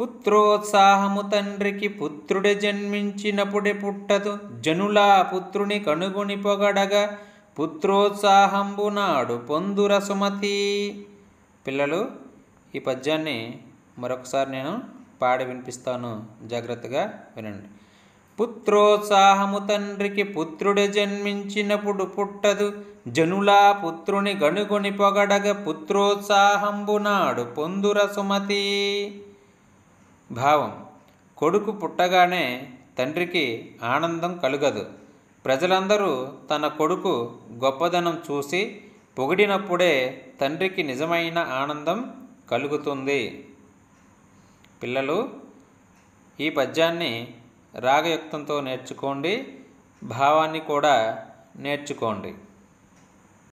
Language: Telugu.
పుత్రోత్సాహము తండ్రికి పుత్రుడే జన్మించినప్పుడే పుట్టదు జనులా పుత్రుని కనుగొని పొగడగా పుత్రోత్సాహంబు నాడు పొందుర సుమతి పిల్లలు ఈ పద్యాన్ని మరొకసారి నేను పాడి వినిపిస్తాను జాగ్రత్తగా వినండి పుత్రోత్సాహము తండ్రికి పుత్రుడి జన్మించినప్పుడు పుట్టదు జనులా పుత్రుని గనుగొని పొగడగ పుత్రోత్సాహంబు నాడు పొందుర సుమతి భావం కొడుకు పుట్టగానే తండ్రికి ఆనందం కలుగదు ప్రజలందరూ తన కొడుకు గొప్పదనం చూసి పొగిడినప్పుడే తండ్రికి నిజమైన ఆనందం కలుగుతుంది పిల్లలు ఈ పద్యాన్ని రాగయుక్తంతో నేర్చుకోండి భావాన్ని కూడా నేర్చుకోండి